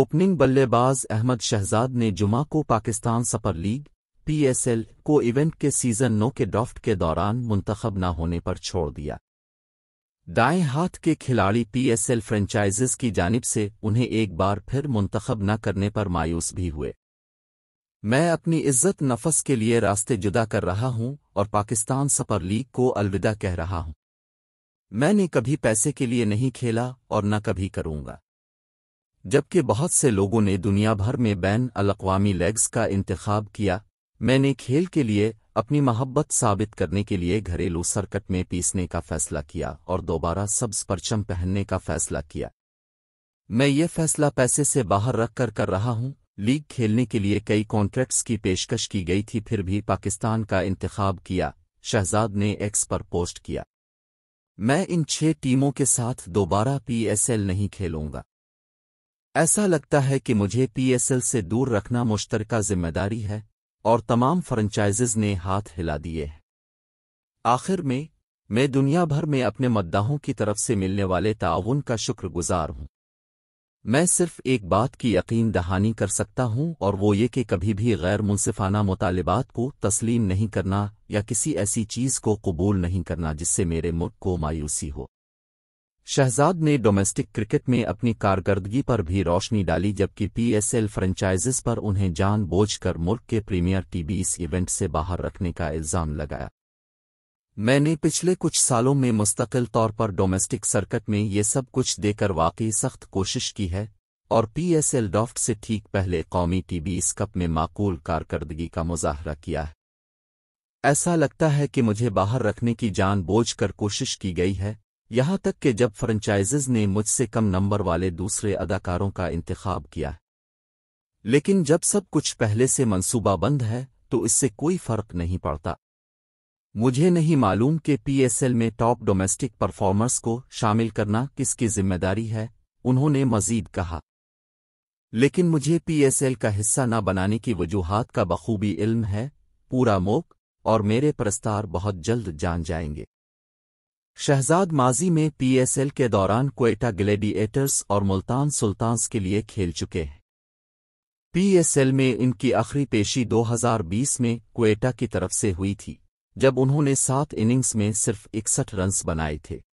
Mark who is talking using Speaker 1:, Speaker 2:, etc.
Speaker 1: opening बल्लेबाज अहमद शहजाद ने जुमा को पाकिस्तान सपर लीग पीएसएल को इवेंट के सीजन नौ के ड्राफ्ट के दौरान मुंतखब न होने पर छोड़ दिया दाएं हाथ के खिलाड़ी पीएसएल फ्रेंचाइजेस की जानिब से उन्हें एक बार फिर मुंतखब न करने पर मायूस भी हुए मैं अपनी इज्जत नफस के लिए रास्ते जुदा कर रहा हूं और पाकिस्तान सपर लीग को अलविदा कह रहा हूं मैंने कभी पैसे के लिए नहीं खेला और न कभी करूंगा जबकि बहुत से लोगों ने दुनिया भर में बैन अलावामी लेग्स का इंतखब किया मैंने खेल के लिए अपनी मोहब्बत साबित करने के लिए घरेलू सर्कट में पीसने का फैसला किया और दोबारा सब्ज परचम पहनने का फैसला किया मैं ये फैसला पैसे से बाहर रखकर कर रहा हूँ लीग खेलने के लिए कई कॉन्ट्रैक्ट्स की पेशकश की गई थी फिर भी पाकिस्तान का इंतखब किया शहजाद ने एक्स पर पोस्ट किया मैं इन छह टीमों के साथ दोबारा पीएसएल नहीं खेलूंगा ऐसा लगता है कि मुझे पीएसएल से दूर रखना मुश्तरका जिम्मेदारी है और तमाम फ्रेंचाइजेज ने हाथ हिला दिए हैं आखिर में मैं दुनिया भर में अपने मद्दाहों की तरफ से मिलने वाले ताउन का शुक्रगुजार हूं मैं सिर्फ एक बात की यकीन दहानी कर सकता हूं और वो ये कि कभी भी गैर मुनसिफाना मुतालबात को तस्लीम नहीं करना या किसी ऐसी चीज़ को कबूल नहीं करना जिससे मेरे मुल्क को मायूसी हो शहजाद ने डोमेस्टिक क्रिकेट में अपनी कारकर्दगी पर भी रोशनी डाली जबकि पीएसएल फ्रेंचाइजेस पर उन्हें जानबूझकर मुल्क के प्रीमियर टीबी इस इवेंट से बाहर रखने का इल्ज़ाम लगाया मैंने पिछले कुछ सालों में मुस्तकिल तौर पर डोमेस्टिक सर्कट में ये सब कुछ देकर वाकई सख्त कोशिश की है और पीएसएल डॉफ्ट से ठीक पहले कौमी टीबी इस कप में माकूल कारकर्दगी का मुजाहरा किया है ऐसा लगता है कि मुझे बाहर रखने की जान कर कोशिश की गई है यहां तक कि जब फ्रेंचाइजेज ने मुझसे कम नंबर वाले दूसरे अदाकारों का इंतखब किया लेकिन जब सब कुछ पहले से मनसूबाबंद है तो इससे कोई फर्क नहीं पड़ता मुझे नहीं मालूम कि पीएसएल में टॉप डोमेस्टिक परफॉर्मर्स को शामिल करना किसकी जिम्मेदारी है उन्होंने मजीद कहा लेकिन मुझे पीएसएल का हिस्सा न बनाने की वजूहत का बखूबी इल्म है पूरा मोक और मेरे प्रस्तार बहुत जल्द जान जाएंगे शहजाद माजी में पीएसएल के दौरान कोयटा ग्लेडिएटर्स और मुल्तान सुल्तान्स के लिए खेल चुके हैं पीएसएल में इनकी आखिरी पेशी 2020 में कोयटा की तरफ से हुई थी जब उन्होंने सात इनिंग्स में सिर्फ इकसठ रन्स बनाए थे